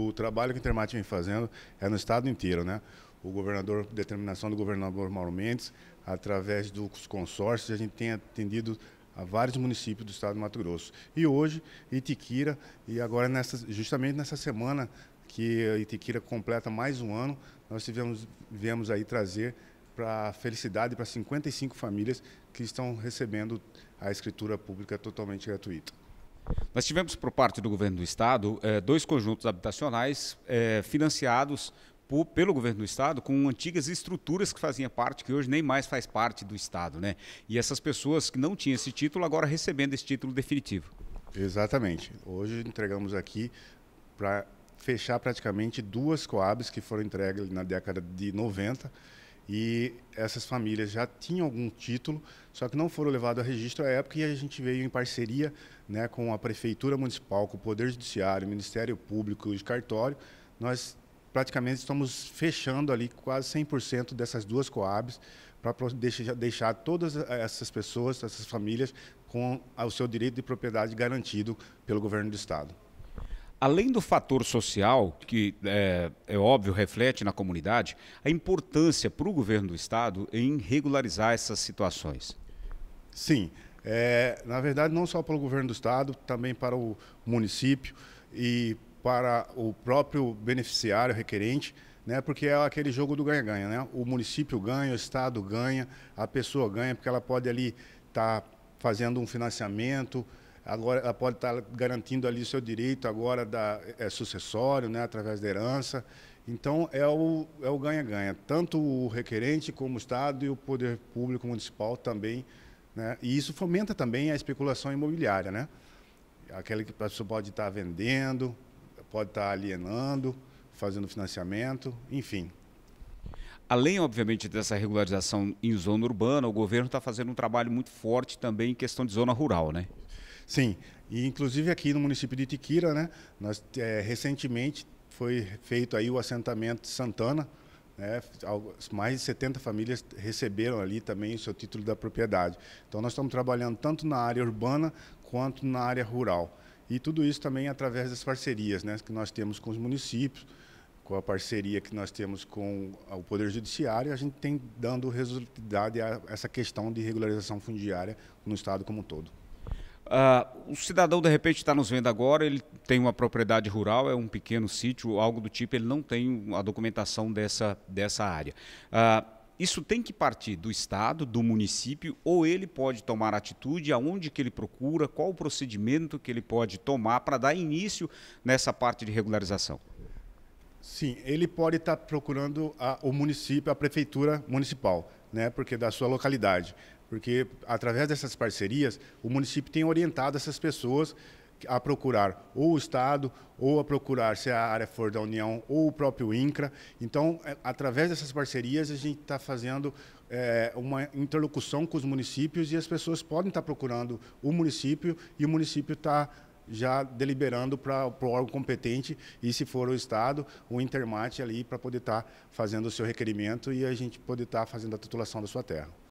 O trabalho que o Intermat vem fazendo é no estado inteiro, né? O governador, determinação do governador Mauro Mendes, através dos consórcios, a gente tem atendido a vários municípios do estado do Mato Grosso. E hoje, Itiquira, e agora nessa, justamente nessa semana que Itiquira completa mais um ano, nós tivemos, viemos aí trazer para felicidade para 55 famílias que estão recebendo a escritura pública totalmente gratuita. Nós tivemos, por parte do governo do Estado, eh, dois conjuntos habitacionais eh, financiados pelo governo do estado com antigas estruturas que faziam parte, que hoje nem mais faz parte do estado, né? E essas pessoas que não tinham esse título agora recebendo esse título definitivo. Exatamente. Hoje entregamos aqui para fechar praticamente duas coabs que foram entregues na década de 90 e essas famílias já tinham algum título, só que não foram levados a registro à época e a gente veio em parceria né, com a Prefeitura Municipal, com o Poder Judiciário, Ministério Público e Cartório. Nós praticamente estamos fechando ali quase 100% dessas duas coabs para deixar todas essas pessoas, essas famílias, com o seu direito de propriedade garantido pelo governo do Estado além do fator social, que é, é óbvio, reflete na comunidade, a importância para o governo do Estado em regularizar essas situações? Sim. É, na verdade, não só para o governo do Estado, também para o município e para o próprio beneficiário requerente, né? Porque é aquele jogo do ganha-ganha, né? O município ganha, o estado ganha, a pessoa ganha, porque ela pode ali estar tá fazendo um financiamento, agora ela pode estar garantindo ali o seu direito agora da, é, sucessório, né, através da herança. Então é o é o ganha-ganha, tanto o requerente como o Estado e o poder público municipal também, né? E isso fomenta também a especulação imobiliária, né? Aquela que a pessoa pode estar vendendo, pode estar alienando, fazendo financiamento, enfim. Além, obviamente, dessa regularização em zona urbana, o governo está fazendo um trabalho muito forte também em questão de zona rural, né? Sim, e inclusive aqui no município de Tiquira, né, nós é, recentemente foi feito aí o assentamento Santana, né, mais de 70 famílias receberam ali também o seu título da propriedade. Então nós estamos trabalhando tanto na área urbana quanto na área rural. E tudo isso também através das parcerias né, que nós temos com os municípios, com a parceria que nós temos com o Poder Judiciário, a gente tem dando resultado a essa questão de regularização fundiária no Estado como um todo. Uh, o cidadão, de repente, está nos vendo agora, ele tem uma propriedade rural, é um pequeno sítio, algo do tipo, ele não tem a documentação dessa, dessa área. Uh, isso tem que partir do Estado, do município, ou ele pode tomar atitude, aonde que ele procura, qual o procedimento que ele pode tomar para dar início nessa parte de regularização? Sim, ele pode estar tá procurando a, o município, a prefeitura municipal, né, porque é da sua localidade. Porque através dessas parcerias, o município tem orientado essas pessoas a procurar ou o Estado, ou a procurar, se a área for da União, ou o próprio INCRA. Então, é, através dessas parcerias, a gente está fazendo é, uma interlocução com os municípios e as pessoas podem estar tá procurando o município e o município está já deliberando para o órgão competente e, se for o Estado, o Intermate ali para poder estar tá fazendo o seu requerimento e a gente poder estar tá fazendo a titulação da sua terra.